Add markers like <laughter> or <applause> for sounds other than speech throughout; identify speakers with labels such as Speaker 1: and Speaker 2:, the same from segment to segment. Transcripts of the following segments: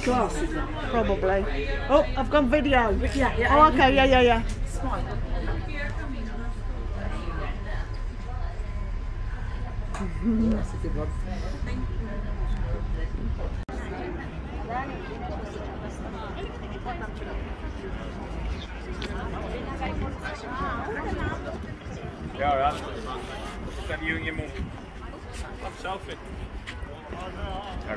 Speaker 1: glasses on? Probably. Oh, I've gone video. Yeah, yeah. Oh, okay, yeah, yeah, yeah. Smile. That's a good one. Yeah, right. Just have you and your mum. I'm selfie. Hey,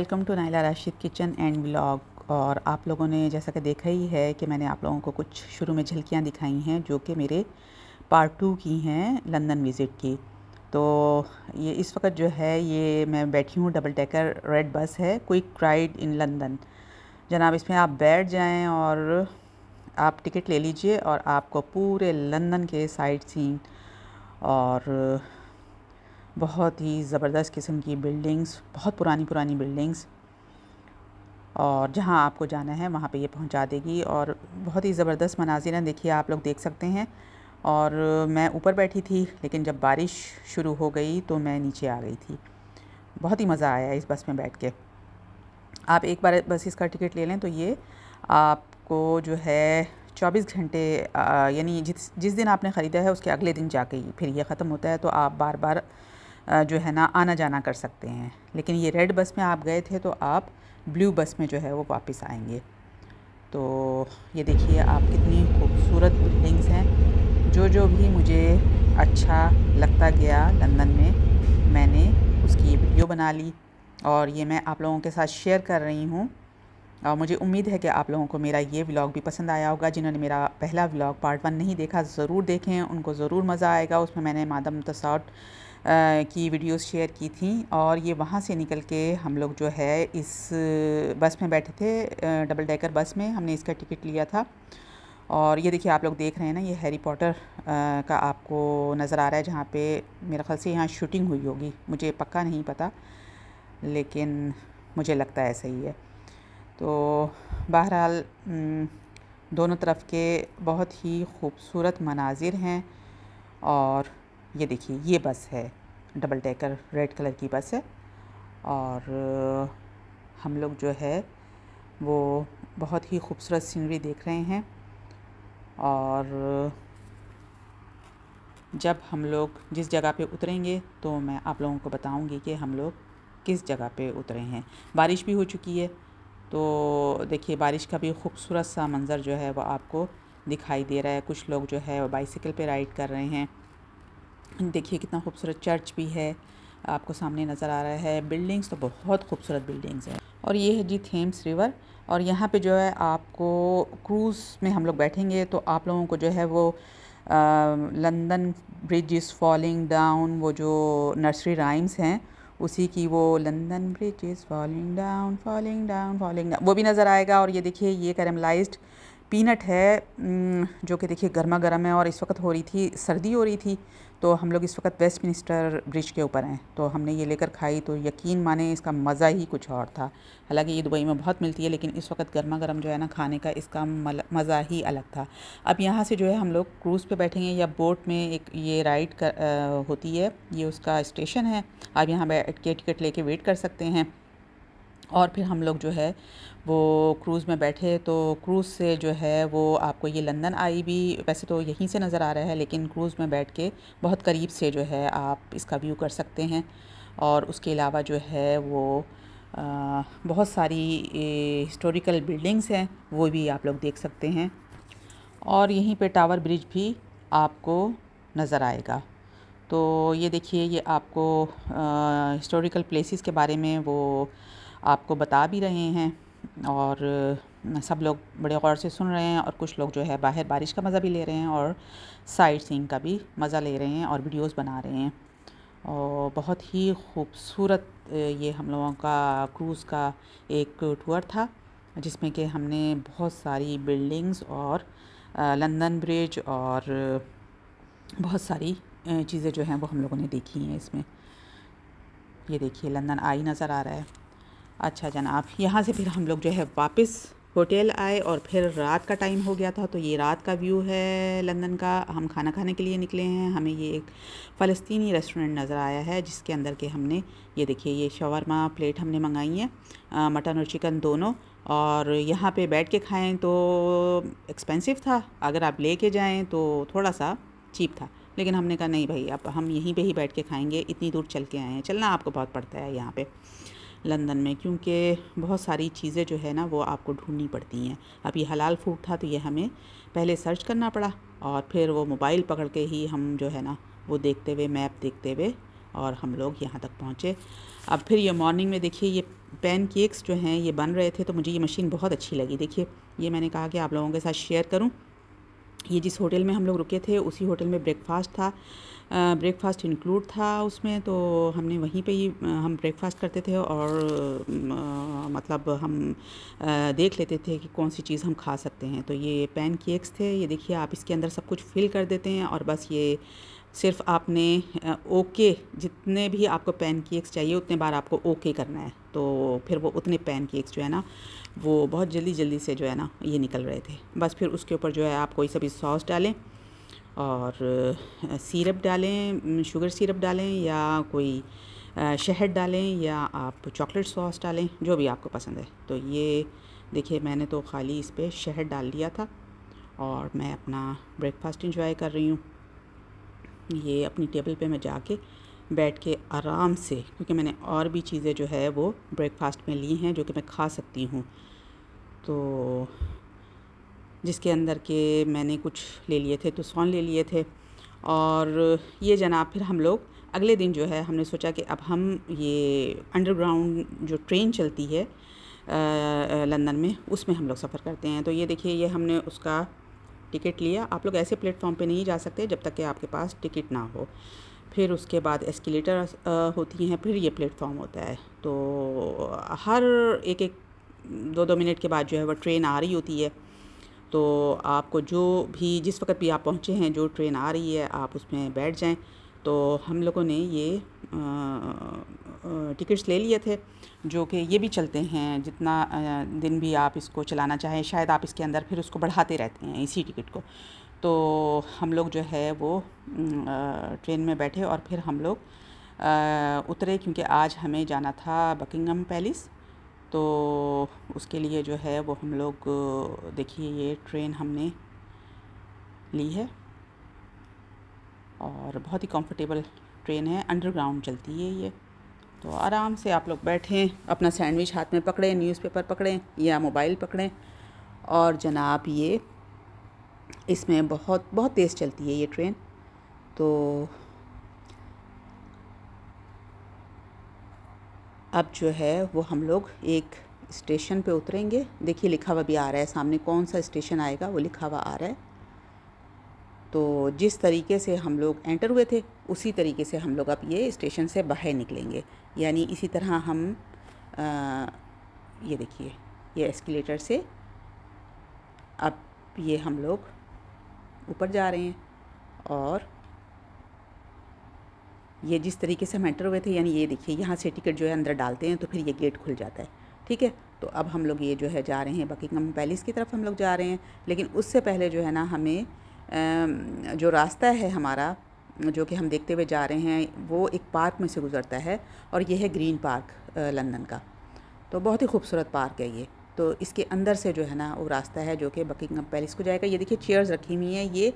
Speaker 1: welcome to Naila Rashid kitchen and blog और आप लोगों ने जैसा कि देखा ही है कि मैंने आप लोगों को कुछ शुरू में झलकियाँ दिखाई हैं जो कि मेरे पार्ट टू की हैं लंदन विज़िट की तो ये इस वक्त जो है ये मैं बैठी हूँ डबल टेकर रेड बस है क्विक राइड इन लंदन जनाब इसमें आप बैठ जाएँ और आप टिकट ले लीजिए और आपको पूरे लंदन के साइड सीन और बहुत ही ज़बरदस्त किस्म की बिल्डिंग्स बहुत पुरानी पुरानी बिल्डिंग्स और जहाँ आपको जाना है वहाँ पे ये पहुँचा देगी और बहुत ही ज़बरदस्त मनाजिर हैं देखिए आप लोग देख सकते हैं और मैं ऊपर बैठी थी लेकिन जब बारिश शुरू हो गई तो मैं नीचे आ गई थी बहुत ही मज़ा आया इस बस में बैठ के आप एक बार बस इसका टिकट ले लें तो ये आपको जो है 24 घंटे यानी जिस जिस दिन आपने ख़रीदा है उसके अगले दिन जाके फिर ये ख़त्म होता है तो आप बार बार जो है ना आना जाना कर सकते हैं लेकिन ये रेड बस में आप गए थे तो आप ब्लू बस में जो है वो वापस आएंगे तो ये देखिए आप कितनी खूबसूरत बिल्डिंग्स हैं जो जो भी मुझे अच्छा लगता गया लंदन में मैंने उसकी वीडियो बना ली और ये मैं आप लोगों के साथ शेयर कर रही हूँ और मुझे उम्मीद है कि आप लोगों को मेरा ये व्लॉग भी पसंद आया होगा जिन्होंने मेरा पहला व्लॉग पार्ट वन नहीं देखा ज़रूर देखें उनको ज़रूर मज़ा आएगा उसमें मैंने मादम तसाट की वीडियोस शेयर की थी और ये वहाँ से निकल के हम लोग जो है इस बस में बैठे थे डबल डेकर बस में हमने इसका टिकट लिया था और ये देखिए आप लोग देख रहे हैं ना ये हैरी पॉटर का आपको नज़र आ रहा है जहाँ पे मेरे ख्याल से यहाँ शूटिंग हुई होगी मुझे पक्का नहीं पता लेकिन मुझे लगता है ऐसा ही है तो बहरहाल दोनों तरफ के बहुत ही खूबसूरत मनाजिर हैं और ये देखिए ये बस है डबल टैकर रेड कलर की बस है और हम लोग जो है वो बहुत ही खूबसूरत सीनरी देख रहे हैं और जब हम लोग जिस जगह पे उतरेंगे तो मैं आप लोगों को बताऊंगी कि हम लोग किस जगह पे उतरे हैं बारिश भी हो चुकी है तो देखिए बारिश का भी खूबसूरत सा मंज़र जो है वो आपको दिखाई दे रहा है कुछ लोग जो है बाइसिकल पे राइड कर रहे हैं देखिए कितना खूबसूरत चर्च भी है आपको सामने नज़र आ रहा है बिल्डिंग्स तो बहुत खूबसूरत बिल्डिंग्स हैं और ये है जी थेम्स रिवर और यहाँ पे जो है आपको क्रूज़ में हम लोग बैठेंगे तो आप लोगों को जो है वो London bridge is falling down वो जो नर्सरी राइम्स हैं उसी की वो London bridge is falling down falling down falling down वो भी नज़र आएगा और ये देखिए ये कैरमलाइज्ड पीनट है जो कि देखिए गर्मा गर्म है और इस वक्त हो रही थी सर्दी हो रही थी तो हम लोग इस वक्त वेस्ट मिनिस्टर ब्रिज के ऊपर हैं तो हमने ये लेकर खाई तो यकीन माने इसका मज़ा ही कुछ और था हालांकि ये दुबई में बहुत मिलती है लेकिन इस वक्त गर्मा गर्म जो है ना खाने का इसका मज़ा ही अलग था अब यहाँ से जो है हम लोग क्रूज़ पे बैठेंगे या बोट में एक ये राइड कर, होती है ये उसका स्टेशन है आप यहाँ बैठ के टिकट लेके वेट कर सकते हैं और फिर हम लोग जो है वो क्रूज़ में बैठे तो क्रूज़ से जो है वो आपको ये लंदन आई भी वैसे तो यहीं से नज़र आ रहा है लेकिन क्रूज़ में बैठ के बहुत करीब से जो है आप इसका व्यू कर सकते हैं और उसके अलावा जो है वो आ, बहुत सारी हिस्टोरिकल बिल्डिंग्स हैं वो भी आप लोग देख सकते हैं और यहीं पे टावर ब्रिज भी आपको नज़र आएगा तो ये देखिए ये आपको हिस्टोरिकल प्लेसेस के बारे में वो आपको बता भी रहे हैं और सब लोग बड़े गौर से सुन रहे हैं और कुछ लोग जो है बाहर बारिश का मज़ा भी ले रहे हैं और साइट सीइंग का भी मज़ा ले रहे हैं और वीडियोस बना रहे हैं और बहुत ही खूबसूरत ये हम लोगों का क्रूज़ का एक टूर था जिसमें कि हमने बहुत सारी बिल्डिंग्स और लंदन ब्रिज और बहुत सारी चीज़ें जो हैं वो हम लोगों ने देखी हैं इसमें ये देखिए लंदन आई नज़र आ रहा है अच्छा जनाब यहाँ से फिर हम लोग जो है वापस होटल आए और फिर रात का टाइम हो गया था तो ये रात का व्यू है लंदन का हम खाना खाने के लिए निकले हैं हमें ये एक फ़लस्तीनी रेस्टोरेंट नज़र आया है जिसके अंदर के हमने ये देखिए ये शवरमा प्लेट हमने मंगाई है मटन और चिकन दोनों और यहाँ पे बैठ के खाएं तो एक्सपेंसिव था अगर आप ले के जाएँ तो थोड़ा सा चीप था लेकिन हमने कहा नहीं भाई अब हम यहीं पर ही बैठ के खाएँगे इतनी दूर चल के आए हैं चलना आपको बहुत पड़ता है यहाँ पर लंदन में क्योंकि बहुत सारी चीज़ें जो है ना वो आपको ढूंढनी पड़ती हैं अब ये हलाल फूड था तो ये हमें पहले सर्च करना पड़ा और फिर वो मोबाइल पकड़ के ही हम जो है ना वो देखते हुए मैप देखते हुए और हम लोग यहाँ तक पहुँचे अब फिर ये मॉर्निंग में देखिए ये पैन केक्स जो हैं ये बन रहे थे तो मुझे ये मशीन बहुत अच्छी लगी देखिए ये मैंने कहा कि आप लोगों के साथ शेयर करूँ ये जिस होटल में हम लोग रुके थे उसी होटल में ब्रेकफास्ट था ब्रेकफास्ट इंक्लूड था उसमें तो हमने वहीं पे ही हम ब्रेकफास्ट करते थे और मतलब हम देख लेते थे कि कौन सी चीज़ हम खा सकते हैं तो ये पैन केक्स थे ये देखिए आप इसके अंदर सब कुछ फिल कर देते हैं और बस ये सिर्फ आपने ओके जितने भी आपको पैन केक्स चाहिए उतने बार आपको ओके करना है तो फिर वो उतने पैन केक्स जो है ना वो बहुत जल्दी जल्दी से जो है ना ये निकल रहे थे बस फिर उसके ऊपर जो है आप कोई सभी सॉस डालें और सिरप डालें शुगर सिरप डालें या कोई शहद डालें या आप चॉकलेट सॉस डालें जो भी आपको पसंद है तो ये देखिए मैंने तो खाली इस पर शहद डाल दिया था और मैं अपना ब्रेकफास्ट इंजॉय कर रही हूँ ये अपनी टेबल पे मैं जाके बैठ के आराम से क्योंकि मैंने और भी चीज़ें जो है वो ब्रेकफास्ट में ली हैं जो कि मैं खा सकती हूँ तो जिसके अंदर के मैंने कुछ ले लिए थे तो सोन ले लिए थे और ये जनाब फिर हम लोग अगले दिन जो है हमने सोचा कि अब हम ये अंडरग्राउंड जो ट्रेन चलती है लंदन में उसमें हम लोग सफ़र करते हैं तो ये देखिए ये हमने उसका टिकट लिया आप लोग ऐसे प्लेटफॉर्म पे नहीं जा सकते जब तक कि आपके पास टिकट ना हो फिर उसके बाद एस्केलेटर होती हैं फिर ये प्लेटफॉर्म होता है तो हर एक एक दो दो मिनट के बाद जो है वह ट्रेन आ रही होती है तो आपको जो भी जिस वक्त भी आप पहुँचे हैं जो ट्रेन आ रही है आप उसमें बैठ जाएं तो हम लोगों ने ये टिकट्स ले लिए थे जो कि ये भी चलते हैं जितना दिन भी आप इसको चलाना चाहें शायद आप इसके अंदर फिर उसको बढ़ाते रहते हैं इसी टिकट को तो हम लोग जो है वो ट्रेन में बैठे और फिर हम लोग उतरे क्योंकि आज हमें जाना था बकिंगम पैलेस तो उसके लिए जो है वो हम लोग देखिए ये ट्रेन हमने ली है और बहुत ही कंफर्टेबल ट्रेन है अंडरग्राउंड चलती है ये तो आराम से आप लोग बैठें अपना सैंडविच हाथ में पकड़ें न्यूज़पेपर पकड़ें या मोबाइल पकड़ें और जनाब ये इसमें बहुत बहुत तेज़ चलती है ये ट्रेन तो अब जो है वो हम लोग एक स्टेशन पे उतरेंगे देखिए लिखा हुआ भी आ रहा है सामने कौन सा स्टेशन आएगा वो लिखा हुआ आ रहा है तो जिस तरीके से हम लोग एंटर हुए थे उसी तरीके से हम लोग अब ये स्टेशन से बाहर निकलेंगे यानी इसी तरह हम आ, ये देखिए ये एस्केलेटर से अब ये हम लोग ऊपर जा रहे हैं और ये जिस तरीके से हम एंटर हुए थे यानी ये देखिए यहाँ से टिकट जो है अंदर डालते हैं तो फिर ये गेट खुल जाता है ठीक है तो अब हम लोग ये जो है जा रहे हैं बकिंगम पैलेस की तरफ हम लोग जा रहे हैं लेकिन उससे पहले जो है ना हमें जो रास्ता है हमारा जो कि हम देखते हुए जा रहे हैं वो एक पार्क में से गुज़रता है और ये है ग्रीन पार्क लंदन का तो बहुत ही खूबसूरत पार्क है ये तो इसके अंदर से जो है ना वो रास्ता है जो कि बकिंगम पैलेस को जाएगा ये देखिए चेयर्स रखी हुई हैं ये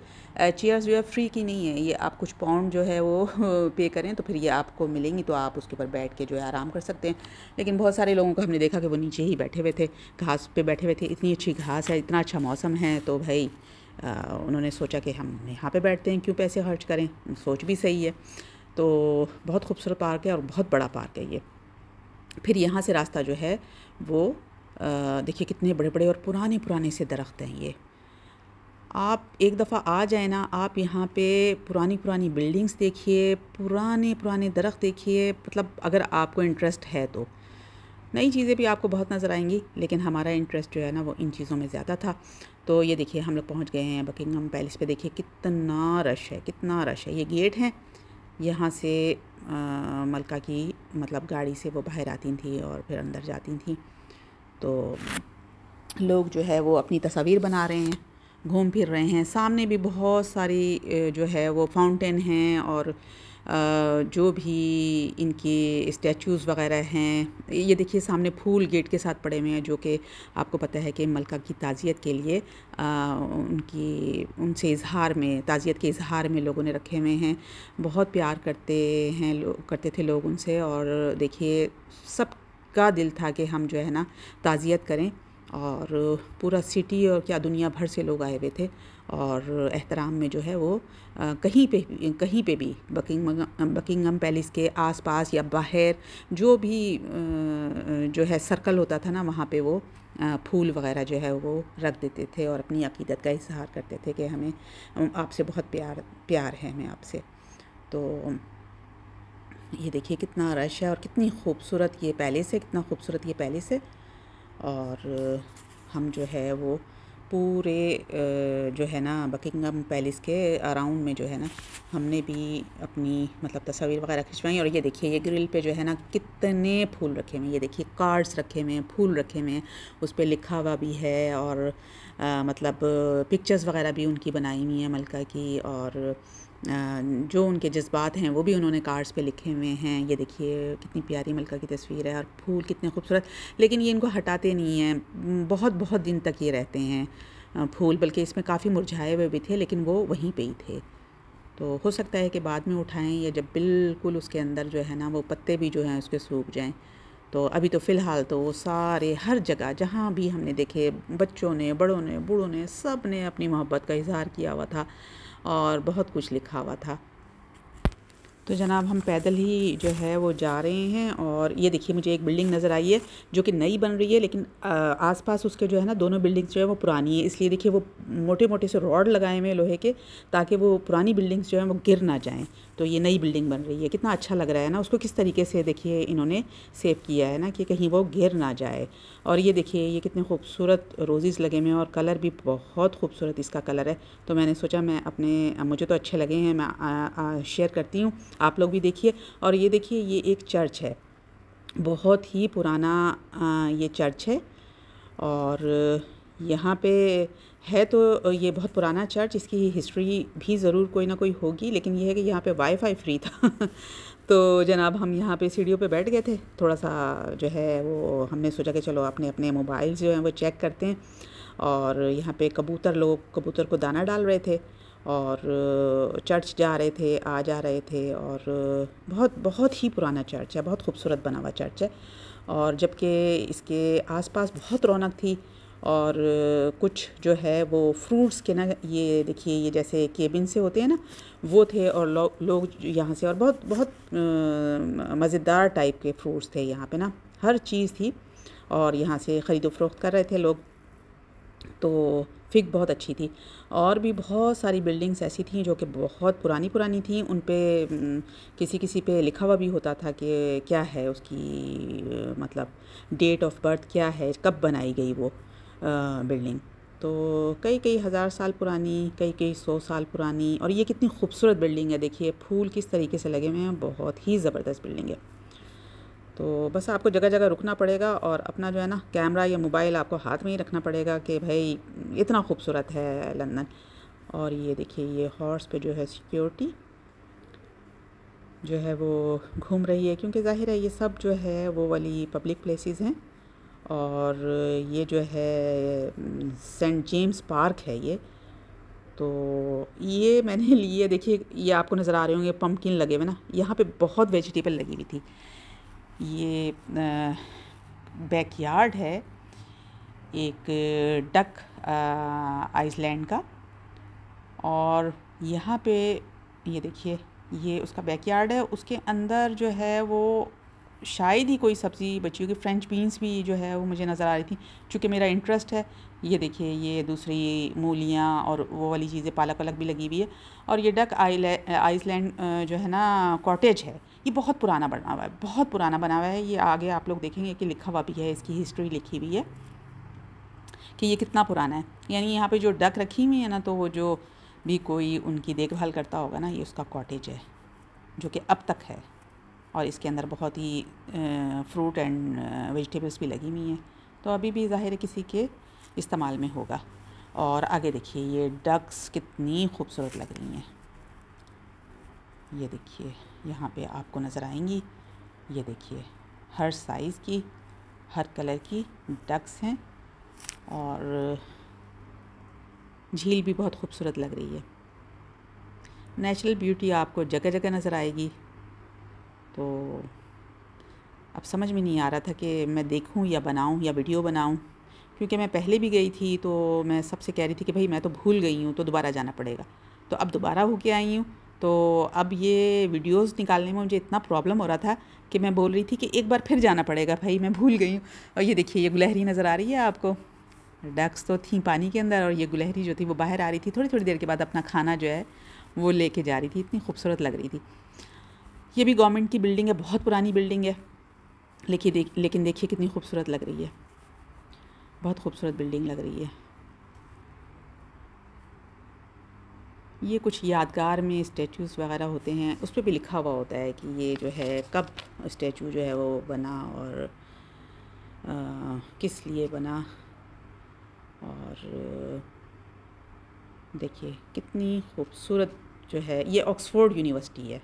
Speaker 1: चेयर्स जो है फ्री की नहीं है ये आप कुछ पाउंड जो है वो <laughs> पे करें तो फिर ये आपको मिलेंगी तो आप उसके ऊपर बैठ के जो है आराम कर सकते हैं लेकिन बहुत सारे लोगों को हमने देखा कि वो नीचे ही बैठे हुए थे घास पर बैठे हुए थे इतनी अच्छी घास है इतना अच्छा मौसम है तो भाई आ, उन्होंने सोचा कि हम यहाँ पर बैठते हैं क्यों पैसे खर्च करें सोच भी सही है तो बहुत खूबसूरत पार्क है और बहुत बड़ा पार्क है ये फिर यहाँ से रास्ता जो है वो देखिए कितने बड़े बड़े और पुराने पुराने से दरख्त हैं ये आप एक दफ़ा आ जाए ना आप यहाँ पे पुरानी पुरानी बिल्डिंग्स देखिए पुराने पुराने दरख्त देखिए मतलब अगर आपको इंटरेस्ट है तो नई चीज़ें भी आपको बहुत नज़र आएंगी लेकिन हमारा इंटरेस्ट जो है ना वो इन चीज़ों में ज़्यादा था तो ये देखिए हम लोग पहुँच गए हैं बकिंगम पैलेस पे देखिए कितना रश है कितना रश है ये गेट हैं यहाँ से आ, मलका की मतलब गाड़ी से वो बाहर आती थी और फिर अंदर जाती थी तो लोग जो है वो अपनी तस्वीर बना रहे हैं घूम फिर रहे हैं सामने भी बहुत सारी जो है वो फाउंटेन हैं और जो भी इनके स्टैचूज़ वगैरह हैं ये देखिए सामने फूल गेट के साथ पड़े हुए हैं जो कि आपको पता है कि मलका की ताज़ियत के लिए उनकी उनसे इजहार में ताज़ियत के इजहार में लोगों ने रखे हुए हैं बहुत प्यार करते हैं करते थे लोग उनसे और देखिए सब का दिल था कि हम जो है ना ताज़ियत करें और पूरा सिटी और क्या दुनिया भर से लोग आए हुए थे और एहतराम में जो है वो कहीं पे कहीं पे भी बकिंग बकिंगम पैलेस के आसपास या बाहर जो भी जो है सर्कल होता था ना वहाँ पे वो फूल वगैरह जो है वो रख देते थे और अपनी अकीदत का इजहार करते थे कि हमें आपसे बहुत प्यार प्यार है हमें आपसे तो ये देखिए कितना रश है और कितनी खूबसूरत ये पैलेस है कितना खूबसूरत ये पैलेस है और हम जो है वो पूरे जो है ना बकिंगम पैलेस के अराउंड में जो है ना हमने भी अपनी मतलब तस्वीर वगैरह खिंचवाई और ये देखिए ये ग्रिल पे जो है ना कितने फूल रखे हुए हैं ये देखिए कार्ड्स रखे हुए हैं फूल रखे हुए हैं उस पर लिखा हुआ भी है और आ, मतलब पिक्चर्स वगैरह भी उनकी बनाई हुई हैं मलका की और जो उनके जज्बात हैं वो भी उन्होंने कार्ड्स पे लिखे हुए हैं ये देखिए कितनी प्यारी मलका की तस्वीर है और फूल कितने खूबसूरत लेकिन ये इनको हटाते नहीं हैं बहुत बहुत दिन तक ये रहते हैं फूल बल्कि इसमें काफ़ी मुरझाए हुए भी थे लेकिन वो वहीं पर ही थे तो हो सकता है कि बाद में उठाएँ या जब बिल्कुल उसके अंदर जो है ना वो पत्ते भी जो हैं उसके सूख जाएँ तो अभी तो फ़िलहाल तो वो सारे हर जगह जहाँ भी हमने देखे बच्चों ने बड़ों ने बूढ़ों ने सब ने अपनी मोहब्बत का इजहार किया हुआ था और बहुत कुछ लिखा हुआ था तो जनाब हम पैदल ही जो है वो जा रहे हैं और ये देखिए मुझे एक बिल्डिंग नज़र आई है जो कि नई बन रही है लेकिन आसपास उसके जो है ना दोनों बिल्डिंग्स जो है वो पुरानी है इसलिए देखिए वो मोटे मोटे से रॉड लगाए हुए लोहे के ताकि वो पुरानी बिल्डिंग्स जो है वो गिर ना जाएँ तो ये नई बिल्डिंग बन रही है कितना अच्छा लग रहा है ना उसको किस तरीके से देखिए इन्होंने सेव किया है ना कि कहीं वो गिर ना जाए और ये देखिए ये कितने खूबसूरत रोज़ेज़ लगे हुए हैं और कलर भी बहुत खूबसूरत इसका कलर है तो मैंने सोचा मैं अपने मुझे तो अच्छे लगे हैं मैं शेयर करती हूँ आप लोग भी देखिए और ये देखिए ये एक चर्च है बहुत ही पुराना आ, ये चर्च है और यहाँ पे है तो ये बहुत पुराना चर्च इसकी हिस्ट्री भी ज़रूर कोई ना कोई होगी लेकिन ये है कि यहाँ पे वाईफाई फ्री था <laughs> तो जनाब हम यहाँ पे सीढ़ियों पे बैठ गए थे थोड़ा सा जो है वो हमने सोचा कि चलो अपने अपने मोबाइल जो हैं वो चेक करते हैं और यहाँ पे कबूतर लोग कबूतर को दाना डाल रहे थे और चर्च जा रहे थे आ जा रहे थे और बहुत बहुत ही पुराना चर्च है बहुत खूबसूरत बना हुआ चर्च है और जबकि इसके आसपास बहुत रौनक थी और कुछ जो है वो फ्रूट्स के ना ये देखिए ये जैसे केबिन से होते हैं ना वो थे और लो, लोग यहाँ से और बहुत बहुत मज़ेदार टाइप के फ्रूट्स थे यहाँ पे ना हर चीज़ थी और यहाँ से ख़रीदो फरोख्त कर रहे थे लोग तो फिक बहुत अच्छी थी और भी बहुत सारी बिल्डिंग्स ऐसी थी जो कि बहुत पुरानी पुरानी थी उन पर किसी किसी पे लिखा हुआ भी होता था कि क्या है उसकी मतलब डेट ऑफ बर्थ क्या है कब बनाई गई वो बिल्डिंग तो कई कई हज़ार साल पुरानी कई कई सौ साल पुरानी और ये कितनी खूबसूरत बिल्डिंग है देखिए फूल किस तरीके से लगे हुए हैं बहुत ही ज़बरदस्त बिल्डिंग है तो बस आपको जगह जगह रुकना पड़ेगा और अपना जो है ना कैमरा या मोबाइल आपको हाथ में ही रखना पड़ेगा कि भाई इतना खूबसूरत है लंदन और ये देखिए ये हॉर्स पे जो है सिक्योरिटी जो है वो घूम रही है क्योंकि जाहिर है ये सब जो है वो वाली पब्लिक प्लेसेस हैं और ये जो है सेंट जेम्स पार्क है ये तो ये मैंने लिए <laughs> देखिए ये आपको नज़र आ रहे होंगे पम्पकिन लगे हुए ना यहाँ पे बहुत वेजिटेबल लगी हुई थी ये बैकयार्ड है एक डक आइसलैंड का और यहाँ पे ये देखिए ये उसका बैकयार्ड है उसके अंदर जो है वो शायद ही कोई सब्ज़ी बची होगी फ्रेंच बीन्स भी जो है वो मुझे नज़र आ रही थी चूँकि मेरा इंटरेस्ट है ये देखिए ये दूसरी मूलियाँ और वो वाली चीज़ें पालक वालक भी लगी हुई है और ये डक आइसलैंड जो है ना कॉटेज है ये बहुत पुराना बना हुआ है बहुत पुराना बना हुआ है ये आगे आप लोग देखेंगे कि लिखा हुआ भी है इसकी हिस्ट्री लिखी हुई है कि ये कितना पुराना है यानी यहाँ पे जो डक रखी हुई है ना तो वो जो भी कोई उनकी देखभाल करता होगा ना ये उसका कॉटेज है जो कि अब तक है और इसके अंदर बहुत ही फ्रूट एंड वेजिटेबल्स भी लगी हुई हैं तो अभी भी ज़ाहिर है किसी के इस्तेमाल में होगा और आगे देखिए ये डक्स कितनी खूबसूरत लग रही हैं ये देखिए यहाँ पे आपको नज़र आएंगी ये देखिए हर साइज़ की हर कलर की डक्स हैं और झील भी बहुत खूबसूरत लग रही है नेचुरल ब्यूटी आपको जगह जगह नज़र आएगी तो अब समझ में नहीं आ रहा था कि मैं देखूं या बनाऊं या वीडियो बनाऊं क्योंकि मैं पहले भी गई थी तो मैं सबसे कह रही थी कि भाई मैं तो भूल गई हूँ तो दोबारा जाना पड़ेगा तो अब दोबारा होके आई हूँ तो अब ये वीडियोस निकालने में मुझे इतना प्रॉब्लम हो रहा था कि मैं बोल रही थी कि एक बार फिर जाना पड़ेगा भाई मैं भूल गई हूँ और ये देखिए ये गुलहरी नज़र आ रही है आपको डक्स तो थी पानी के अंदर और ये गुलहरी जो थी वो बाहर आ रही थी थोड़ी थोड़ी देर के बाद अपना खाना जो है वो लेके जा रही थी इतनी खूबसूरत लग रही थी ये भी गवर्नमेंट की बिल्डिंग है बहुत पुरानी बिल्डिंग है लेकिन देख लेकिन देखिए कितनी खूबसूरत लग रही है बहुत खूबसूरत बिल्डिंग लग रही है ये कुछ यादगार में स्टैचूज़ वगैरह होते हैं उस पर भी लिखा हुआ होता है कि ये जो है कब स्टैचू जो है वो बना और आ, किस लिए बना और देखिए कितनी खूबसूरत जो है ये ऑक्सफोर्ड यूनिवर्सिटी है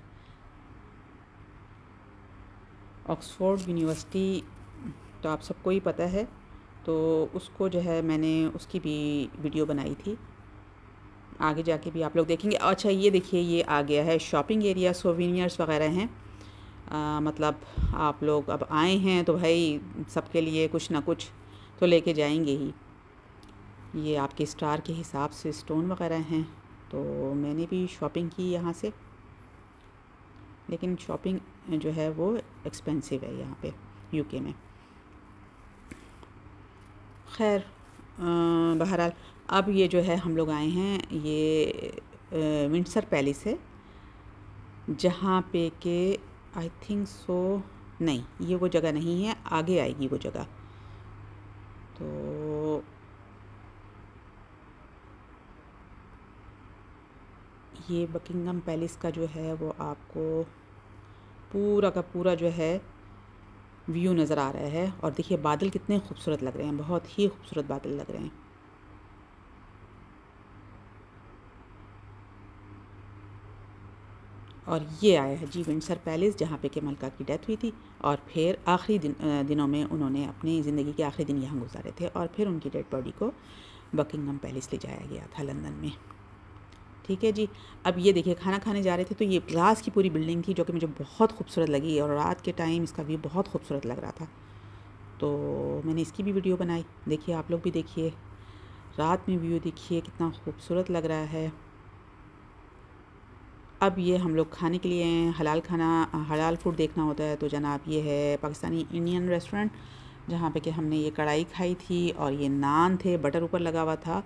Speaker 1: ऑक्सफोर्ड यूनिवर्सिटी तो आप सबको ही पता है तो उसको जो है मैंने उसकी भी वीडियो बनाई थी आगे जाके भी आप लोग देखेंगे अच्छा ये देखिए ये आ गया है शॉपिंग एरिया सोवीनियर्स वगैरह हैं मतलब आप लोग अब आए हैं तो भाई सबके लिए कुछ ना कुछ तो लेके जाएंगे ही ये आपके स्टार के हिसाब से स्टोन वगैरह हैं तो मैंने भी शॉपिंग की यहाँ से लेकिन शॉपिंग जो है वो एक्सपेंसिव है यहाँ पे यूके में खैर बहरहाल अब ये जो है हम लोग आए हैं ये विंडसर पैलेस है जहाँ पे के आई थिंक सो नहीं ये वो जगह नहीं है आगे आएगी वो जगह तो ये बकिंगम पैलेस का जो है वो आपको पूरा का पूरा जो है व्यू नज़र आ रहा है और देखिए बादल कितने खूबसूरत लग रहे हैं बहुत ही खूबसूरत बादल लग रहे हैं और ये आया है जी विंडसर पैलेस जहाँ पे के मलका की डेथ हुई थी और फिर आखिरी दिन दिनों में उन्होंने अपनी ज़िंदगी के आखिरी दिन यहाँ गुजारे थे और फिर उनकी डेड बॉडी को बकिंगम पैलेस ले जाया गया था लंदन में ठीक है जी अब ये देखिए खाना खाने जा रहे थे तो ये ग्लास की पूरी बिल्डिंग थी जो कि मुझे बहुत खूबसूरत लगी और रात के टाइम इसका व्यू बहुत खूबसूरत लग रहा था तो मैंने इसकी भी वीडियो बनाई देखिए आप लोग भी देखिए रात में व्यू देखिए कितना खूबसूरत लग रहा है अब ये हम लोग खाने के लिए हलाल खाना हलाल फूड देखना होता है तो जनाब ये है पाकिस्तानी इंडियन रेस्टोरेंट जहाँ पे कि हमने ये कढ़ाई खाई थी और ये नान थे बटर ऊपर लगा हुआ था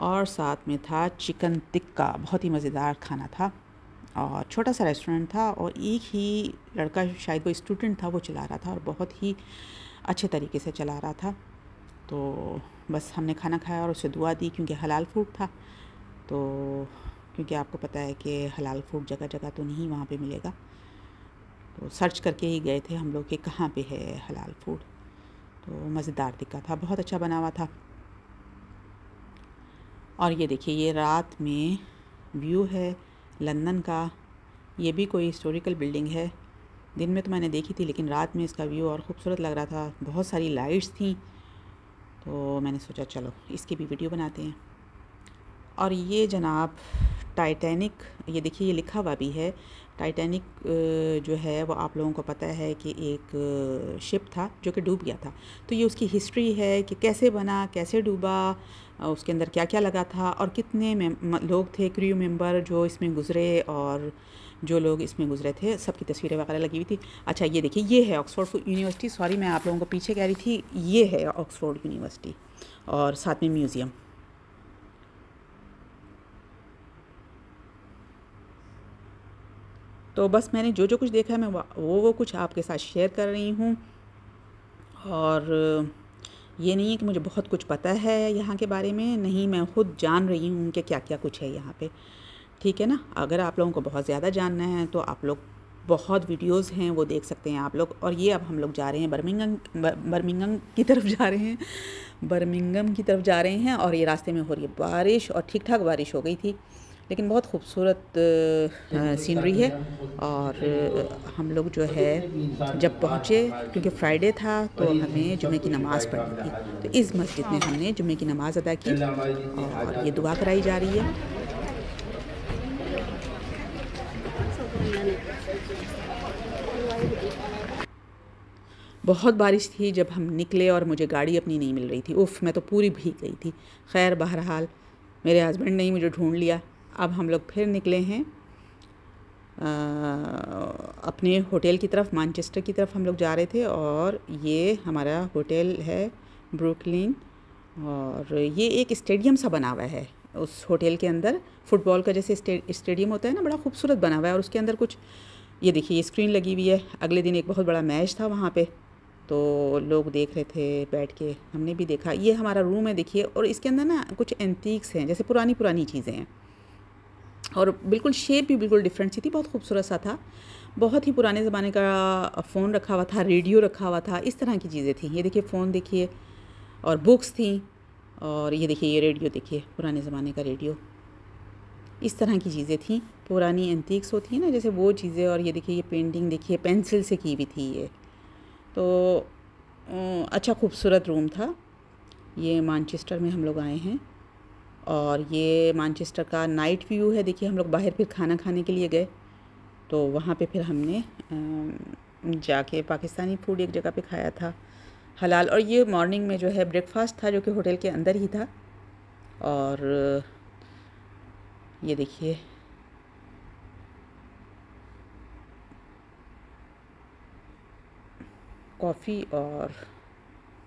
Speaker 1: और साथ में था चिकन टिक्का बहुत ही मज़ेदार खाना था और छोटा सा रेस्टोरेंट था और एक ही लड़का शायद वो स्टूडेंट था वो चला रहा था और बहुत ही अच्छे तरीके से चला रहा था तो बस हमने खाना खाया और उसे दुआ दी क्योंकि हलाल फूड था तो क्योंकि आपको पता है कि हलाल फूड जगह जगह तो नहीं वहाँ पे मिलेगा तो सर्च करके ही गए थे हम लोग कि कहाँ पे है हलाल फूड तो मज़ेदार दिखा था बहुत अच्छा बना हुआ था और ये देखिए ये रात में व्यू है लंदन का ये भी कोई हिस्टोरिकल बिल्डिंग है दिन में तो मैंने देखी थी लेकिन रात में इसका व्यू और ख़ूबसूरत लग रहा था बहुत सारी लाइट्स थी तो मैंने सोचा चलो इसकी भी वीडियो बनाते हैं और ये जनाब टाइटैनिक ये देखिए ये लिखा हुआ भी है टाइटैनिक जो है वो आप लोगों को पता है कि एक शिप था जो कि डूब गया था तो ये उसकी हिस्ट्री है कि कैसे बना कैसे डूबा उसके अंदर क्या क्या लगा था और कितने लोग थे क्रू मेंबर जो इसमें गुज़रे और जो लोग इसमें गुजरे थे सब की तस्वीरें वगैरह लगी हुई थी अच्छा ये देखिए ये है ऑक्सफोर्ड यूनिवर्सिटी सॉरी मैं आप लोगों को पीछे कह रही थी ये है ऑक्सफोर्ड यूनिवर्सिटी और साथ में म्यूज़ियम तो बस मैंने जो जो कुछ देखा है मैं वो वो कुछ आपके साथ शेयर कर रही हूँ और ये नहीं है कि मुझे बहुत कुछ पता है यहाँ के बारे में नहीं मैं खुद जान रही हूँ कि क्या क्या कुछ है यहाँ पे ठीक है ना अगर आप लोगों को बहुत ज़्यादा जानना है तो आप लोग बहुत वीडियोस हैं वो देख सकते हैं आप लोग और ये अब हम लोग जा रहे हैं बर्मिंगम बर्मिंगम की तरफ जा रहे हैं बर्मिंगम की तरफ जा रहे हैं और ये रास्ते में हो रही है बारिश और ठीक ठाक बारिश हो गई थी लेकिन बहुत खूबसूरत सीनरी है और हम लोग जो है जब पहुँचे क्योंकि फ्राइडे था तो हमें जुमे की नमाज़ पढ़नी थी तो इस मस्जिद में हमने जुमे की नमाज़ अदा की और ये दुआ कराई जा रही है बहुत बारिश थी जब हम निकले और मुझे गाड़ी अपनी नहीं मिल रही थी उफ़ मैं तो पूरी भीग गई थी खैर बहरहाल मेरे हस्बैंड ने ही मुझे ढूंढ लिया अब हम लोग फिर निकले हैं आ, अपने होटल की तरफ मानचेस्टर की तरफ हम लोग जा रहे थे और ये हमारा होटल है ब्रुकलिन और ये एक स्टेडियम सा बना हुआ है उस होटल के अंदर फुटबॉल का जैसे स्टेडियम होता है ना बड़ा खूबसूरत बना हुआ है और उसके अंदर कुछ ये देखिए स्क्रीन लगी हुई है अगले दिन एक बहुत बड़ा मैच था वहाँ पे तो लोग देख रहे थे बैठ के हमने भी देखा ये हमारा रूम है देखिए और इसके अंदर ना कुछ एंटीक्स हैं जैसे पुरानी पुरानी चीज़ें हैं और बिल्कुल शेप भी बिल्कुल डिफरेंट सी थी बहुत खूबसूरत सा था बहुत ही पुराने ज़माने का फ़ोन रखा हुआ था रेडियो रखा हुआ था इस तरह की चीज़ें थी ये देखिए फ़ोन देखिए और बुक्स थी और ये देखिए ये रेडियो देखिए पुराने ज़माने का रेडियो इस तरह की चीज़ें थी पुरानी एंटीक्स होती है ना जैसे वो चीज़ें और ये देखिए ये पेंटिंग देखिए पेंसिल से की हुई थी ये तो अच्छा खूबसूरत रूम था ये मानचेस्टर में हम लोग आए हैं और ये मानचेस्टर का नाइट व्यू है देखिए हम लोग बाहर फिर खाना खाने के लिए गए तो वहाँ पे फिर हमने जाके पाकिस्तानी फूड एक जगह पे खाया था हलाल और ये मॉर्निंग में जो है ब्रेकफास्ट था जो कि होटल के अंदर ही था और ये देखिए कॉफ़ी और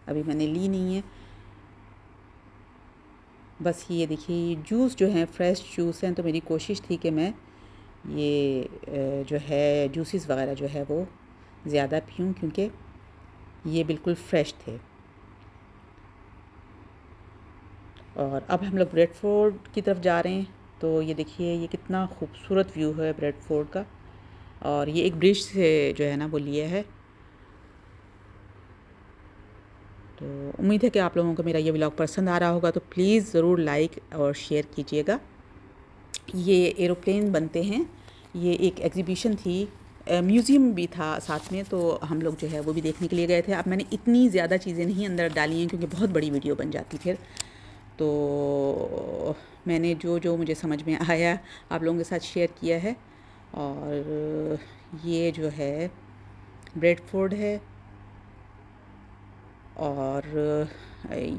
Speaker 1: अभी मैंने ली नहीं है बस ये देखिए जूस जो हैं फ्रेश जूस हैं तो मेरी कोशिश थी कि मैं ये जो है जूसेस वगैरह जो है वो ज़्यादा पीऊँ क्योंकि ये बिल्कुल फ्रेश थे और अब हम लोग ब्रेडफोर्ड की तरफ जा रहे हैं तो ये देखिए ये कितना खूबसूरत व्यू है ब्रेडफोर्ड का और ये एक ब्रिज से जो है ना वो लिया है तो उम्मीद है कि आप लोगों को मेरा ये ब्लॉग पसंद आ रहा होगा तो प्लीज़ ज़रूर लाइक और शेयर कीजिएगा ये एरोप्लेन बनते हैं ये एक एग्ज़िबिशन थी म्यूज़ियम भी था साथ में तो हम लोग जो है वो भी देखने के लिए गए थे अब मैंने इतनी ज़्यादा चीज़ें नहीं अंदर डाली हैं क्योंकि बहुत बड़ी वीडियो बन जाती फिर तो मैंने जो जो मुझे समझ में आया आप लोगों के साथ शेयर किया है और ये जो है ब्रेडफोर्ड है और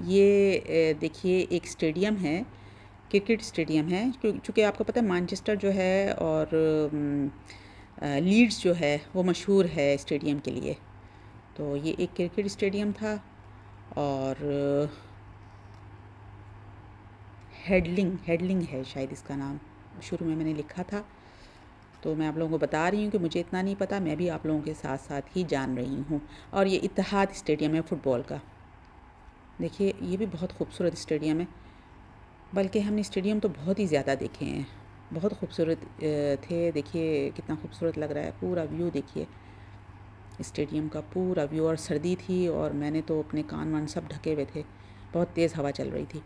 Speaker 1: ये देखिए एक स्टेडियम है क्रिकेट स्टेडियम है चूँकि आपको पता है मानचेस्टर जो है और लीड्स जो है वो मशहूर है स्टेडियम के लिए तो ये एक क्रिकेट स्टेडियम था और हेडलिंग हेडलिंग है शायद इसका नाम शुरू में मैंने लिखा था तो मैं आप लोगों को बता रही हूँ कि मुझे इतना नहीं पता मैं भी आप लोगों के साथ साथ ही जान रही हूँ और ये इतिहाद स्टेडियम है फ़ुटबॉल का देखिए ये भी बहुत खूबसूरत स्टेडियम है बल्कि हमने स्टेडियम तो बहुत ही ज़्यादा देखे हैं बहुत खूबसूरत थे देखिए कितना खूबसूरत लग रहा है पूरा व्यू देखिए स्टेडियम का पूरा व्यू और सर्दी थी और मैंने तो अपने कान वान सब ढके हुए थे बहुत तेज़ हवा चल रही थी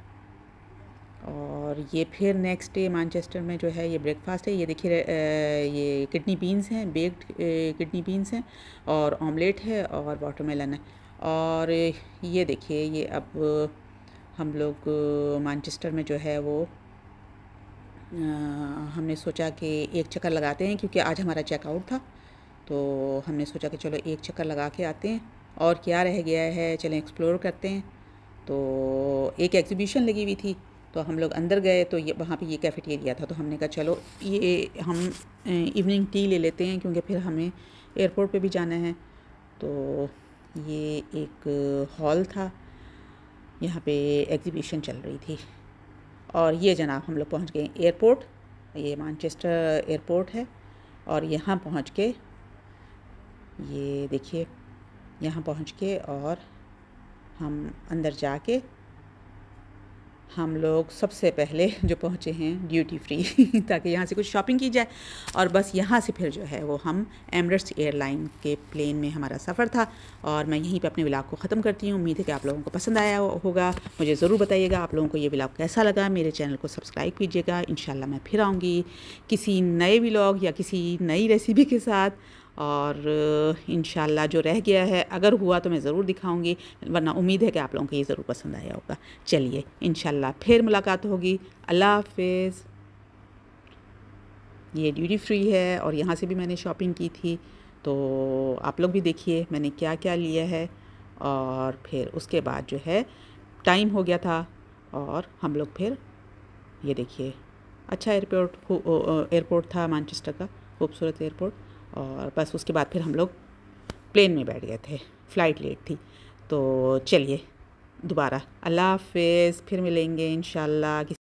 Speaker 1: और ये फिर नेक्स्ट डे मानचेस्टर में जो है ये ब्रेकफास्ट है ये देखिए ये किडनी बीन्स हैं बेक्ड किडनी बीन्स हैं और ऑमलेट है और वाटरमेलन है और ये देखिए ये अब हम लोग मानचेस्टर में जो है वो आ, हमने सोचा कि एक चक्कर लगाते हैं क्योंकि आज हमारा चेकआउट था तो हमने सोचा कि चलो एक चक्कर लगा के आते हैं और क्या रह गया है चलें एक्सप्लोर करते हैं तो एक एग्ज़िबिशन लगी हुई थी तो हम लोग अंदर गए तो ये वहाँ पे ये कैफेटेरिया था तो हमने कहा चलो ये हम इवनिंग टी ले लेते हैं क्योंकि फिर हमें एयरपोर्ट पे भी जाना है तो ये एक हॉल था यहाँ पे एग्जीबिशन चल रही थी और ये जनाब हम लोग पहुँच गए एयरपोर्ट ये मानचेस्टर एयरपोर्ट है और यहाँ पहुँच के ये देखिए यहाँ पहुँच के और हम अंदर जाके हम लोग सबसे पहले जो पहुँचे हैं ड्यूटी फ्री <laughs> ताकि यहाँ से कुछ शॉपिंग की जाए और बस यहाँ से फिर जो है वो हम एमरेट्स एयरलाइन के प्लेन में हमारा सफ़र था और मैं यहीं पे अपने व्लाग को ख़त्म करती हूँ उम्मीद है कि आप लोगों को पसंद आया होगा मुझे ज़रूर बताइएगा आप लोगों को ये ब्लाग कैसा लगा मेरे चैनल को सब्सक्राइब कीजिएगा इन मैं फिर आऊँगी किसी नए व्लाग या किसी नई रेसिपी के साथ और इन जो रह गया है अगर हुआ तो मैं ज़रूर दिखाऊंगी वरना उम्मीद है कि आप लोगों को ये ज़रूर पसंद आया होगा चलिए इन फिर मुलाकात होगी अल्लाह हाफिज़ ये ड्यूटी फ्री है और यहाँ से भी मैंने शॉपिंग की थी तो आप लोग भी देखिए मैंने क्या क्या लिया है और फिर उसके बाद जो है टाइम हो गया था और हम लोग फिर ये देखिए अच्छा एयरपोर्ट एयरपोर्ट था मानचेस्टर का खूबसूरत एयरपोर्ट और बस उसके बाद फिर हम लोग प्लेन में बैठ गए थे फ़्लाइट लेट थी तो चलिए दोबारा अल्लाह हाफ फिर मिलेंगे इन